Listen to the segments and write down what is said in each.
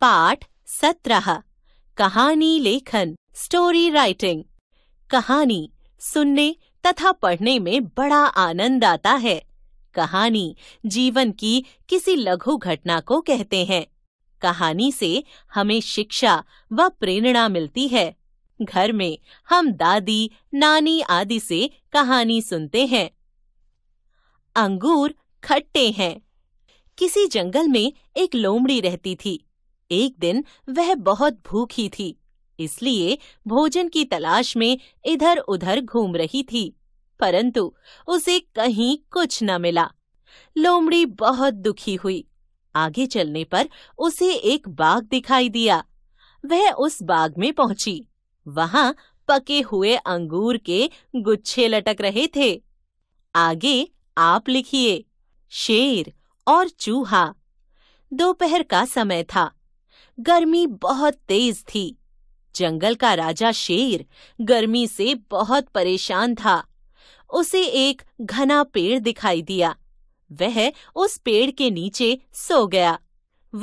पाठ सत्रह कहानी लेखन स्टोरी राइटिंग कहानी सुनने तथा पढ़ने में बड़ा आनंद आता है कहानी जीवन की किसी लघु घटना को कहते हैं कहानी से हमें शिक्षा व प्रेरणा मिलती है घर में हम दादी नानी आदि से कहानी सुनते हैं अंगूर खट्टे हैं किसी जंगल में एक लोमड़ी रहती थी एक दिन वह बहुत भूखी थी इसलिए भोजन की तलाश में इधर उधर घूम रही थी परंतु उसे कहीं कुछ न मिला लोमड़ी बहुत दुखी हुई आगे चलने पर उसे एक बाग दिखाई दिया वह उस बाग में पहुंची वहां पके हुए अंगूर के गुच्छे लटक रहे थे आगे आप लिखिए शेर और चूहा दोपहर का समय था गर्मी बहुत तेज थी जंगल का राजा शेर गर्मी से बहुत परेशान था उसे एक घना पेड़ दिखाई दिया वह उस पेड़ के नीचे सो गया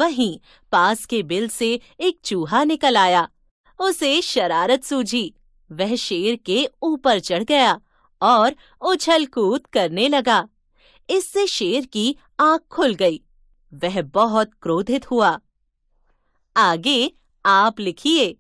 वहीं पास के बिल से एक चूहा निकल आया उसे शरारत सूझी वह शेर के ऊपर चढ़ गया और उछल कूद करने लगा इससे शेर की आंख खुल गई वह बहुत क्रोधित हुआ आगे आप लिखिए